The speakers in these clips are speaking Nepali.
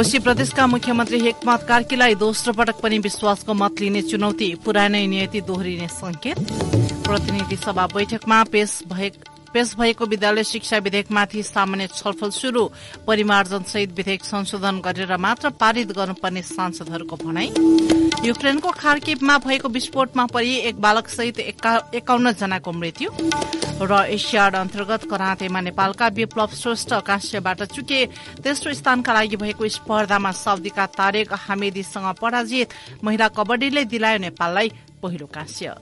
कोशी प्रदेशका मुख्यमन्त्री हेकमत कार्कीलाई दोस्रो पटक पनि विश्वासको मत लिने चुनौती पुरानै नियति दोहोरिने संकेत प्रतिनिधि सभा बैठकमा पेश भएको पेश भएको विद्यालय शिक्षा विधेयकमाथि सामान्य छलफल शुरू परिमार्जनसहित विधेयक संशोधन गरेर मात्र पारित गर्नुपर्ने सांसदहरूको भनाई युक्रेनको खार्किपमा भएको विस्फोटमा परि एक बालक सहित एकाउन्न जनाको मृत्यु र एसियाड अन्तर्गत कराँतेमा नेपालका विप्लव श्रेष्ठ काँस्यबाट चुके तेस्रो स्थानका लागि भएको स्पर्धामा साउदीका तारेक हामेदीसँग पराजित महिला कबड्डीले दिलायो नेपाललाई पहिलो काँस्य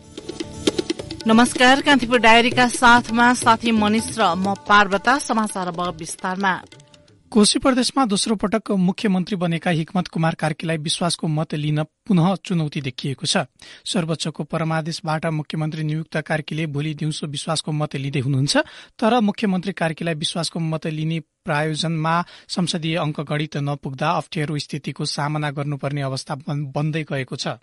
नमस्कार कान्तिपुर डायरीका साथमा साथी मनिष र म पार्वता समाचार अब विस्तारमा कोशी प्रदेशमा दोस्रो पटक मुख्यमन्त्री बनेका हिक्मत कुमार कार्कीलाई विश्वासको मत लिन पुनः चुनौती देखिएको छ सर्वोच्चको परमादेशबाट मुख्यमन्त्री नियुक्त कार्कीले भोलि दिउँसो विश्वासको मत लिँदै हुनुहुन्छ तर मुख्यमन्त्री कार्कीलाई विश्वासको मत लिने प्रायोजनमा संसदीय गणित नपुग्दा अप्ठ्यारो स्थितिको सामना गर्नुपर्ने अवस्था बन्दै गएको छ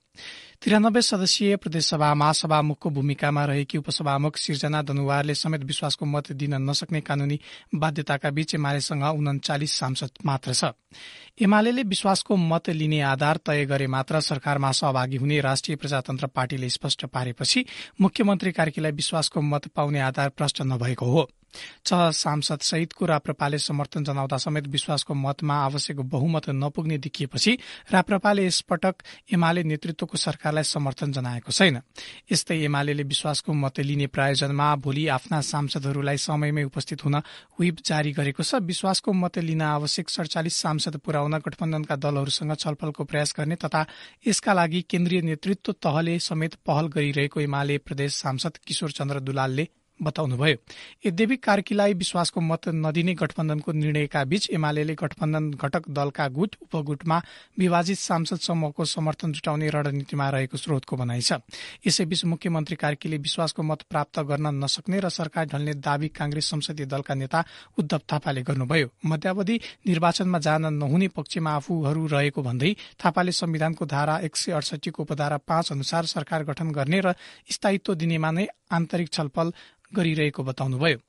त्रियानब्बे सदस्यीय प्रदेशसभामा सभामुखको भूमिकामा रहेकी उपसभामुख सिर्जना दनुवारले समेत विश्वासको मत दिन नसक्ने कानूनी बाध्यताका बीच एमालेसँग उन्चालिस सांसद मात्र छ एमाले विश्वासको मत लिने आधार तय गरे मात्र सरकारमा सहभागी हुने राष्ट्रिय प्रजातन्त्र पार्टीले स्पष्ट पारेपछि मुख्यमन्त्री कार्कीलाई विश्वासको मत पाउने आधार प्रष्ट नभएको हो छ सांसद सहितको राप्रपाले समर्थन जनाउँदा समेत विश्वासको मतमा आवश्यक बहुमत नपुग्ने देखिएपछि राप्रपाले यसपटक एमाले नेतृत्वको सरकारलाई समर्थन जनाएको छैन यस्तै एमाले विश्वासको मत लिने प्रायोजनमा भोलि आफ्ना सांसदहरूलाई समयमै उपस्थित हुन व्हिप जारी गरेको छ विश्वासको मत लिन आवश्यक सडचालिस सांसद पुर्याउन गठबन्धनका दलहरूसँग छलफलको प्रयास गर्ने तथा यसका लागि केन्द्रीय नेतृत्व तहले समेत पहल गरिरहेको एमाले प्रदेश सांसद किशोर चन्द्र दुलालले बताउनुभयो यद्यपि कार्कीलाई विश्वासको मत नदिने गठबन्धनको निर्णयका बीच एमाले गठबन्धन घटक दलका गुट उपगुटमा विभाजित सांसद समूहको समर्थन जुटाउने रणनीतिमा रहेको स्रोतको भनाइ छ यसैबीच मुख्यमन्त्री कार्कीले विश्वासको मत प्राप्त गर्न नसक्ने र सरकार ढल्ने दावी कांग्रेस संसदीय दलका नेता उद्धव थापाले गर्नुभयो मध्यावधि निर्वाचनमा जान नहुने पक्षमा आफूहरू रहेको भन्दै थापाले संविधानको धारा एक सय अडसठीको उपधारा पाँच अनुसार सरकार गठन गर्ने र स्थायित्व दिनेमा नै आन्तरिक छलफल गरिरहेको बताउनुभयो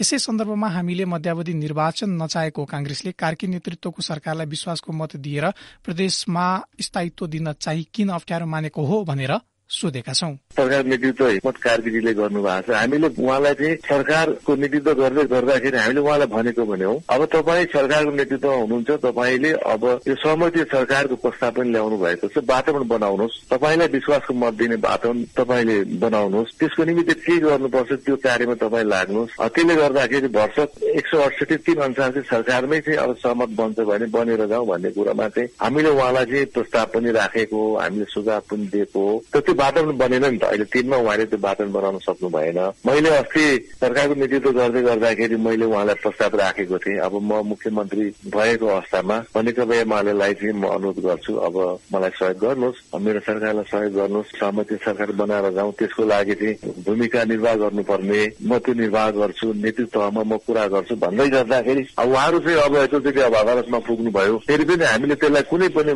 यसै सन्दर्भमा हामीले मध्यावधि निर्वाचन नचाहेको कांग्रेसले कार्की नेतृत्वको सरकारलाई विश्वासको मत दिएर प्रदेशमा स्थायित्व दिन चाहिँ किन अप्ठ्यारो मानेको हो भनेर सोधेका छौँ सरकार नेतृत्व हिम्मत कार्कीजीले गर्नुभएको छ हामीले उहाँलाई चाहिँ सरकारको नेतृत्व गर्दै गर्दाखेरि हामीले उहाँलाई भनेको भने अब तपाईँ सरकारको नेतृत्वमा हुनुहुन्छ तपाईँले अब यो सहमति सरकारको प्रस्ताव पनि ल्याउनु भएको छ वातावरण बनाउनुहोस् तपाईँलाई विश्वासको मत दिने वातावरण तपाईँले बनाउनुहोस् त्यसको निमित्त के गर्नुपर्छ त्यो कार्यमा तपाईँ लाग्नुहोस् त्यसले गर्दाखेरि वर्ष एक सय अडसठी तिन अनुसार चाहिँ सरकारमै चाहिँ अब सहमत बन्छ भने बनेर जाउँ भन्ने कुरामा चाहिँ हामीले उहाँलाई चाहिँ प्रस्ताव पनि राखेको हामीले सुझाव पनि दिएको हो त्यो वातावरण बनेन नि त अहिले तिनमा उहाँले त्यो वातावरण बनाउन सक्नु भएन मैले अस्ति सरकारको नेतृत्व गर्दै गर्दाखेरि मैले उहाँलाई प्रस्ताव राखेको थिएँ अब म मुख्यमन्त्री भएको अवस्थामा नेकपा एमालेलाई चाहिँ म अनुरोध गर्छु अब मलाई सहयोग गर्नुहोस् मेरो सरकारलाई सहयोग गर्नुहोस् सहमति सरकार बनाएर जाउँ त्यसको लागि चाहिँ भूमिका निर्वाह गर्नुपर्ने म त्यो निर्वाह गर्छु नेतृत्वमा म कुरा गर्छु भन्दै गर्दाखेरि अब उहाँहरू चाहिँ अब एकचोटि अब अदालतमा पुग्नुभयो फेरि पनि हामीले त्यसलाई कुनै पनि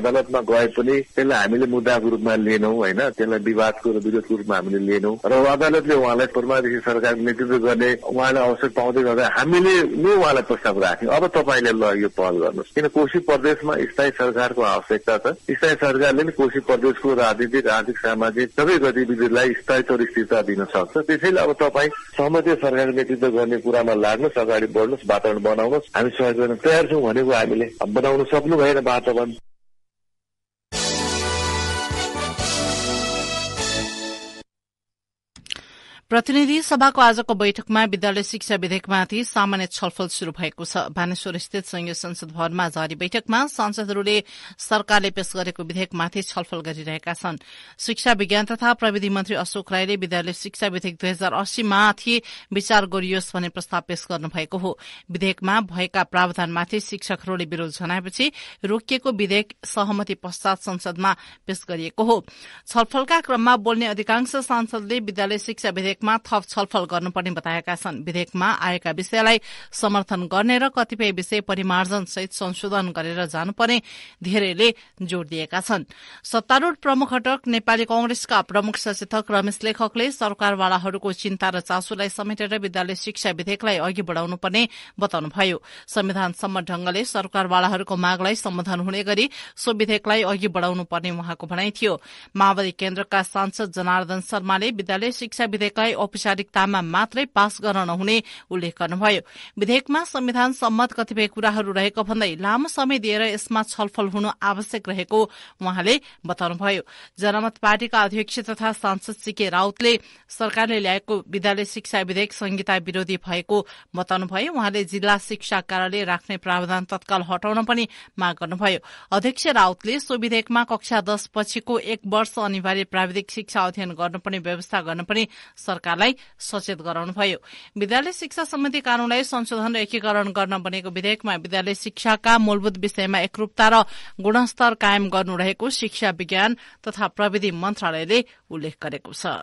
अदालतमा गए पनि त्यसलाई हामीले मुद्दाको रूपमा लिएनौँ होइन होइन त्यसलाई विवादको र विरोधको रूपमा हामीले लिएनौँ र अदालतले उहाँलाई पूर्वदेखि सरकार नेतृत्व गर्ने उहाँलाई अवसर पाउँदै गर्दा हामीले नै उहाँलाई प्रस्ताव राख्यौँ अब तपाईँले ल यो पहल गर्नुहोस् किन कोशी प्रदेशमा स्थायी सरकारको आवश्यकता छ स्थायी सरकारले नि कोशी प्रदेशको राजनीतिक आर्थिक सामाजिक सबै गतिविधिलाई स्थायी र स्थिरता दिन सक्छ त्यसैले अब तपाईँ सहमति सरकार नेतृत्व गर्ने कुरामा लाग्नुहोस् अगाडि बढ्नुहोस् वातावरण बनाउनुहोस् हामी सहयोग गर्न तयार छौँ भनेको हामीले बनाउन सक्नु भएन वातावरण प्रतिनिधि सभाको आजको बैठकमा विद्यालय शिक्षा विधेयकमाथि सामान्य छलफल शुरू भएको छ भानेश्वर स्थित संघीय संसद भवनमा जारी बैठकमा सांसदहरूले सरकारले पेश गरेको विधेयकमाथि छलफल गरिरहेका छन् शिक्षा विज्ञान तथा प्रविधि मन्त्री अशोक राईले विद्यालय शिक्षा विधेयक दुई हजार अस्सीमाथि विचार गरियोस् भन्ने प्रस्ताव पेश गर्नुभएको हो विधेयकमा भएका प्रावधानमाथि शिक्षकहरूले विरोध जनाएपछि रोकिएको विधेयक सहमति पश्चात संसदमा पेश गरिएको हो छलफलका क्रममा बोल्ने अधिकांश सांसदले विद्यालय शिक्षा विधेयक विधेयकमा थप छलफल गर्नुपर्ने बताएका छन् विधेयकमा आएका विषयलाई समर्थन गर्ने र कतिपय विषय परिमार्जन सहित संशोधन गरेर जानुपर्ने धेरैले जोड़ दिएका छन् सत्तारूढ़ प्रमुख घटक नेपाली कंग्रेसका प्रमुख सचेतक रमेश लेखकले सरकारवालाहरूको चिन्ता र चासोलाई समेटेर विद्यालय शिक्षा विधेयकलाई अघि बढ़ाउनु पर्ने बताउनुभयो संविधान सम्म ढंगले सरकारवालाहरूको मागलाई सम्बोधन हुने गरी सो विधेयकलाई अघि बढ़ाउनु पर्ने उहाँको भनाइ थियो माओवादी केन्द्रका सांसद जनार्दन शर्माले विद्यालय शिक्षा विधेयकलाई विधेयकलाई औपचारिकतामा मात्रै पास गर्न नहुने उल्लेख गर्नुभयो विधेयकमा संविधान सम्मत कतिपय कुराहरू रहेको भन्दै लामो समय दिएर यसमा छलफल हुनु आवश्यक रहेको उहाँले बताउनुभयो जनमत पार्टीका अध्यक्ष तथा सांसद सीके राउतले सरकारले ल्याएको विद्यालय शिक्षा विधेयक संहिता विरोधी भएको बताउनुभयो उहाँले जिल्ला शिक्षा कार्यालय राख्ने प्रावधान तत्काल हटाउन पनि माग गर्नुभयो अध्यक्ष राउतले सो विधेयकमा कक्षा दस पछिको एक वर्ष अनिवार्य प्राविधिक शिक्षा अध्ययन गर्नुपर्ने व्यवस्था गर्न पनि सरकारलाई सचेत गराउनुभयो विद्यालय शिक्षा सम्बन्धी कानूनलाई संशोधन र एकीकरण गर्न बनेको विधेयकमा विद्यालय शिक्षाका मूलभूत विषयमा एकरूपता र गुणस्तर कायम गर्नु रहेको शिक्षा विज्ञान तथा प्रविधि मन्त्रालयले उल्लेख गरेको छ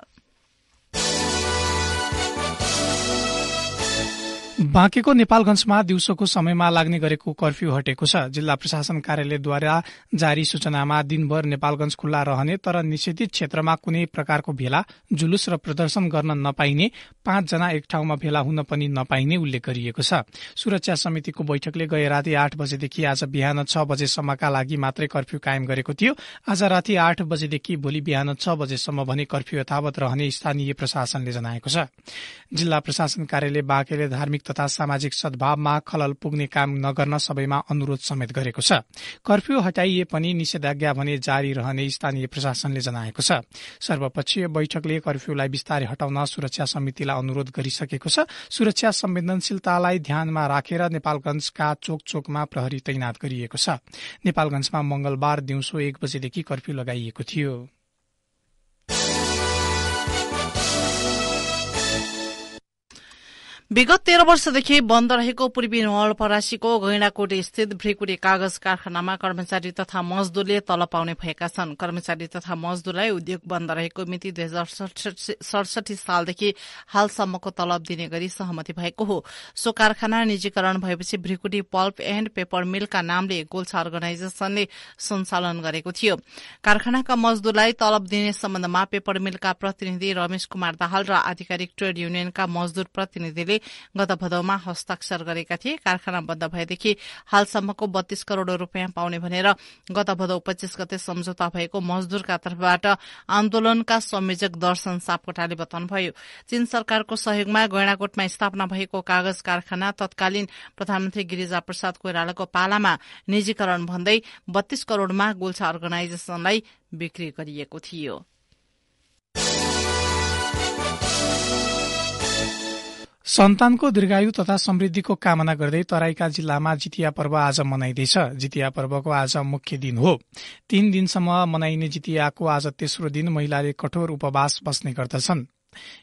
बाँकेको नेपालगंजमा दिउँसोको समयमा लाग्ने गरेको कर्फ्यू हटेको छ जिल्ला प्रशासन कार्यालयद्वारा जारी सूचनामा दिनभर नेपालगंज खुल्ला रहने तर निषेधित क्षेत्रमा कुनै प्रकारको भेला जुलुस र प्रदर्शन गर्न नपाइने पाँचजना एक ठाउँमा भेला हुन पनि नपाइने उल्लेख गरिएको छ सुरक्षा समितिको बैठकले गए राति आठ बजेदेखि आज बिहान छ बजेसम्मका लागि मात्रै कर्फ्यू कायम गरेको थियो आज राति आठ बजेदेखि भोलि बिहान छ बजेसम्म भने कर्फ्यू यथावत रहने स्थानीय प्रशासनले जनाएको छ जिल्ला प्रशासन कार्यालय बाँकेले धार्मिक तथा सामाजिक सद्भावमा खलल पुग्ने काम नगर्न सबैमा अनुरोध समेत गरेको छ कर्फ्यू हटाइए पनि निषेधाज्ञा भने जारी रहने स्थानीय प्रशासनले जनाएको छ सर्वपक्षीय बैठकले कर्फ्यूलाई विस्तारै हटाउन सुरक्षा समितिलाई अनुरोध गरिसकेको छ सुरक्षा संवेदनशीलतालाई ध्यानमा राखेर नेपालगंजका चोकचोकमा प्रहरी तैनात गरिएको छ नेपालगंजमा मंगलबार दिउँसो एक बजेदेखि कर्फ्यू लगाइएको थियो विगत तेह्र वर्षदेखि बन्द रहेको पूर्वी नवलपरासीको गैँडाकोट स्थित भ्रिकुटी कागज कारखानामा कर्मचारी तथा मजदूरले तलब पाउने भएका छन् कर्मचारी तथा मजदूरलाई उद्योग बन्द रहेको मिति दुई हजार सडसठी सालदेखि हालसम्मको तलब दिने गरी सहमति भएको हो सो कारखाना निजीकरण भएपछि भ्रिकुटी पल्प एण्ड पेपर मिलका नामले गोल्छा अर्गनाइजेशनले सञ्चालन गरेको थियो कारखानाका मजदूरलाई तलब दिने सम्बन्धमा पेपर मिलका प्रतिनिधि रमेश कुमार दाहाल र आधिकारिक ट्रेड युनियनका मजदुर प्रतिनिधिले गत भदौमा हस्ताक्षर गरेका थिए कारखाना बन्द भएदेखि हालसम्मको बत्तीस करोड़ रूपियाँ पाउने भनेर गत भदौ पच्चीस गते सम्झौता भएको मजदूरका तर्फबाट आन्दोलनका संयोजक दर्शन सापकोटाले बताउनुभयो चीन सरकारको सहयोगमा गैँडाकोटमा स्थापना भएको कागज कारखाना तत्कालीन प्रधानमन्त्री गिरिजा प्रसाद कोइरालाको पालामा निजीकरण भन्दै बत्तीस करोड़मा गोल्छा अर्गनाइजेशनलाई बिक्री गरिएको थियो सन्तानको दीर्घायु तथा समृद्धिको कामना गर्दै तराईका जिल्लामा जितिया पर्व आज मनाइँदैछ जितिया पर्वको आज मुख्य दिन हो तीन दिनसम्म मनाइने जितियाको आज तेस्रो दिन महिलाले कठोर उपवास बस्ने गर्दछन्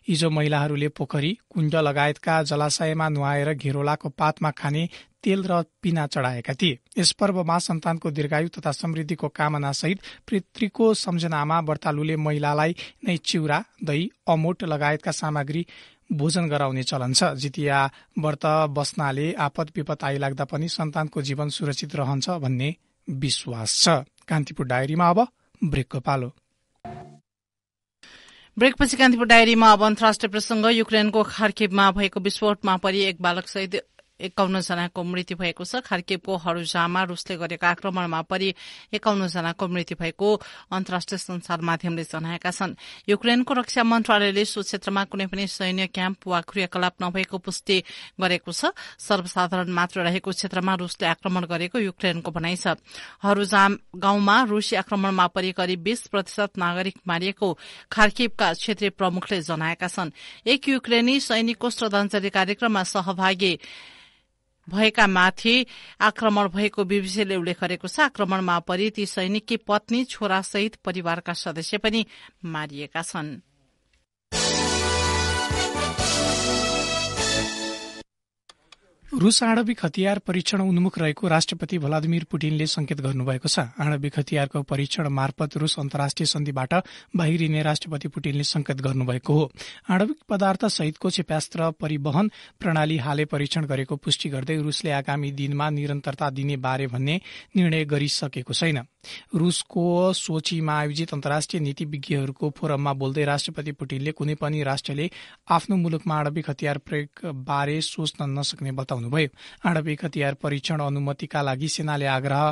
हिजो महिलाहरूले पोखरी कुण्ड लगायतका जलाशयमा नुहाएर घेरोलाको पातमा खाने तेल र पिना चढाएका थिए यस पर्वमा सन्तानको दीर्घायु तथा समृद्धिको कामना सहित पितृको सम्झनामा व्रतालुले महिलालाई नै चिउरा दही अमोट लगायतका सामग्री भोजन गराउने चलन छ जितिया व्रत बस्नाले आपत विपत आइलाग्दा पनि सन्तानको जीवन सुरक्षित रहन्छ भन्ने विश्वास छ कान्तिपुर डायरीमा अब ब्रेकको पालो ब्रेकपछि कान्तिपुर डायरीमा अब अन्तर्राष्ट्रिय प्रसङ्ग युक्रेनको खार्केबमा भएको विस्फोटमा परि एक बालकसहित एकाउन्न जनाको मृत्यु भएको छ खार्केपको हरुजामा रुसले गरेको आक्रमणमा परि एकाउन्न जनाको मृत्यु भएको अन्तर्राष्ट्रिय संसार माध्यमले जनाएका छन् युक्रेनको रक्षा मन्त्रालयले सो क्षेत्रमा कुनै पनि सैन्य क्याम्प वा क्रियाकलाप नभएको पुष्टि गरेको छ सर्वसाधारण मात्र रहेको क्षेत्रमा रुसले आक्रमण गरेको युक्रेनको भनाइ छ हरुजाम गाउँमा रुसी आक्रमणमा परि करिब बीस प्रतिशत नागरिक मारिएको खार्किपका क्षेत्रीय प्रमुखले जनाएका छन् एक युक्रेनी सैनिकको श्रद्धाञ्जली कार्यक्रममा सहभागी भएका माथि आक्रमण भएको बीबीसीले उल्लेख गरेको छ आक्रमणमा परि ती सैनिककी पत्नी छोरासहित परिवारका सदस्य पनि मारिएका छनृ रुस आणविक हतियार परीक्षण उन्मुख रहेको राष्ट्रपति भ्लादिमिर पुटिनले संकेत गर्नुभएको छ आणविक हतियारको परीक्षण मार्फत रूस अन्तर्राष्ट्रिय सन्धिबाट बाहिरिने राष्ट्रपति पुटिनले संकेत गर्नुभएको हो आणविक पदार्थ सहितको क्षेप्यास्त्र परिवहन प्रणाली हालै परीक्षण गरेको पुष्टि गर्दै रुसले आगामी दिनमा निरन्तरता दिने बारे भन्ने निर्णय गरिसकेको छैन रूसको सोचीमा आयोजित अन्तर्राष्ट्रिय नीति विज्ञहरूको फोरममा बोल्दै राष्ट्रपति पुटिनले कुनै पनि राष्ट्रले आफ्नो मुलुकमा आणविक हतियार प्रयोगबारे सोच्न नसक्ने बताउनुभयो आणविक हतियार परीक्षण अनुमतिका लागि सेनाले आग्रह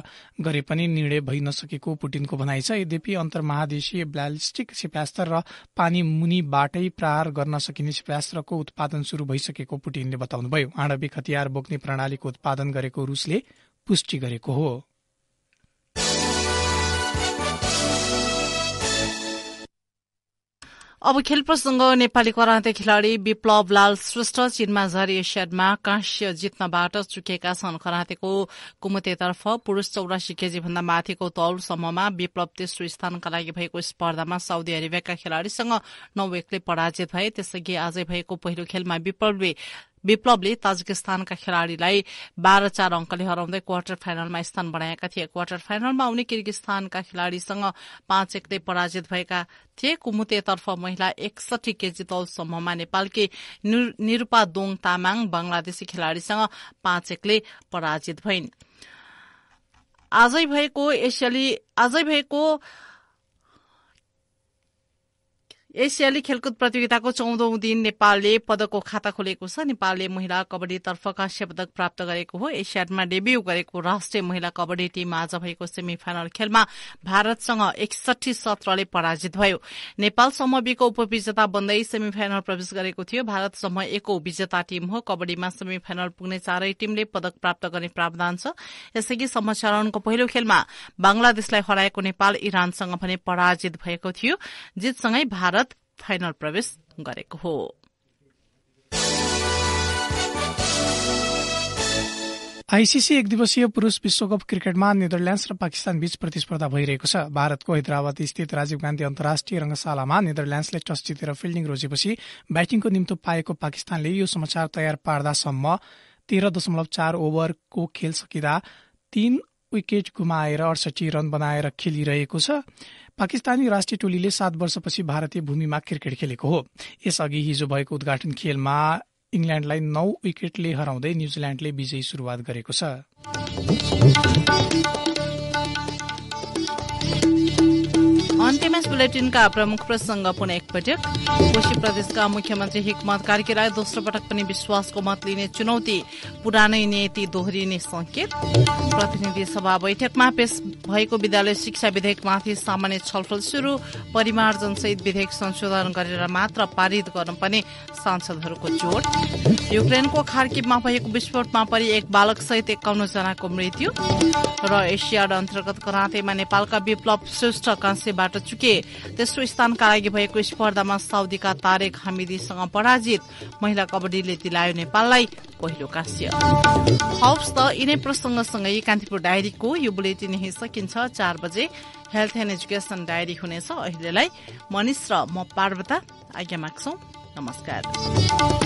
गरे पनि निर्णय भइ नसकेको पुटिनको भनाइ छ यद्यपि अन्तर्महादेशीय ब्यालिस्टिक क्षेपास्त्र र पानी मुनिबाटै प्रहार गर्न सकिने क्षेपास्त्रको उत्पादन शुरू भइसकेको पुटिनले बताउनुभयो आणविक हतियार बोक्ने प्रणालीको उत्पादन गरेको रूसले पुष्टि गरेको हो अब खेल प्रसंग नेपाली कराते खेलाड़ी विप्लव लाल श्रेष्ठ चीनमा झरी एसियाडमा काँस्य जित्नबाट चुकेका छन् कराँतेको कुमुतेतर्फ पुरूष चौरासी केजी भन्दा माथिको समूहमा विप्लव तेस्रो स्थानका लागि भएको स्पर्धामा साउदी अरेबियाका खेलाड़ीसँग नौ एकले पराजित भए त्यसअघि आज भएको पहिलो खेलमा विप्लवले विप्लवले ताजिकिस्तानका खेलाड़ीलाई बाह्र चार अंकले हराउँदै क्वार्टर फाइनलमा स्थान बनाएका थिए क्वार्टर फाइनलमा उनी किर्गिस्तानका खेलाड़ीसँग पाँच एकले पराजित भएका थिए कुमुतेतर्फ महिला एकसठी केजी तौलसम्ममा नेपालकी निरूपा दोङ तामाङ बंगलादेशी खेलाड़ीसँग पाँच एकले पराजित भइन् आजै भएको आजै भएको एसियाली खेलकुद प्रतियोगिताको चौधौं दिन नेपालले पदकको खाता खोलेको छ नेपालले महिला कबड्डी तर्फ काँस्य पदक प्राप्त गरेको हो एसियाडमा डेब्यू गरेको राष्ट्रिय महिला कबड्डी टीम आज भएको सेमी फाइनल खेलमा भारतसँग एकसठी सत्रले पराजित भयो नेपाल समूह उपविजेता बन्दै सेमी फाइनल प्रवेश गरेको थियो भारत समूह एक विजेता टीम हो कबड्डीमा सेमी फाइनल पुग्ने चारै टीमले पदक प्राप्त गर्ने प्रावधान छ यसअघि समूह पहिलो खेलमा बंगलादेशलाई हराएको नेपाल इरानसँग भने पराजित भएको थियो जितसँगै भारत फाइनल प्रवेश गरेको हो आइसिसी एक दिवसीय पुरूष विश्वकप क्रिकेटमा नेदरल्याण्ड्स र पाकिस्तान बीच प्रतिस्पर्धा भइरहेको छ भारतको हैदराबाद स्थित राजीव गान्धी अन्तर्राष्ट्रिय रंगशालामा नेदरल्याण्डसले टस जितेर फिल्डिङ रोजेपछि ब्याटिङको निम्तो पाएको पाकिस्तानले यो समाचार तयार पार्दासम्म तेह्र दशमलव चार ओभरको खेल सकिँदा तीन विकेट गुमाएर अडसठी रन बनाएर खेलिरहेको छ पाकिस्तानी राष्ट्रिय टोलीले सात वर्षपछि भारतीय भूमिमा क्रिकेट खेलेको हो यसअघि हिजो भएको उद्घाटन खेलमा इङ्ल्याण्डलाई नौ विकेटले हराउँदै न्यूजील्याण्डले विजयी शुरूआत गरेको छ एसएमएस बुलेटिनका प्रमुख प्रसंग पुनः एकपटक कोशी प्रदेशका मुख्यमन्त्री हिकमत कार्कीलाई दोस्रो पटक पनि विश्वासको मत लिने चुनौती पुरानै नीति दोहोरिने संकेत प्रतिनिधि सभा बैठकमा पेश भएको विद्यालय शिक्षा विधेयकमाथि सामान्य छलफल शुरू सहित विधेयक संशोधन गरेर मात्र पारित गर्नुपर्ने सांसदहरूको जोड युक्रेनको खार्किबमा भएको विस्फोटमा परि एक बालक सहित एकाउन्न जनाको मृत्यु र एसियाड अन्तर्गत करातेमा नेपालका विप्लव श्रेष्ठ कांशेबाट चुके तेस्रो स्थानका लागि भएको स्पर्धामा साउदीका तारेक हामिदीसँग पराजित महिला कबड्डीले दिलायो नेपाललाई पहिलो काश्य हौस त यिनै प्रसंगसँगै कान्तिपुर डायरीको यो बुलेटिन यही सकिन्छ चार बजे हेल्थ एन्ड एजुकेशन डायरी हुनेछ अहिलेलाई मनिष र म पार्वता आज्ञा माग्छौं Namaskar.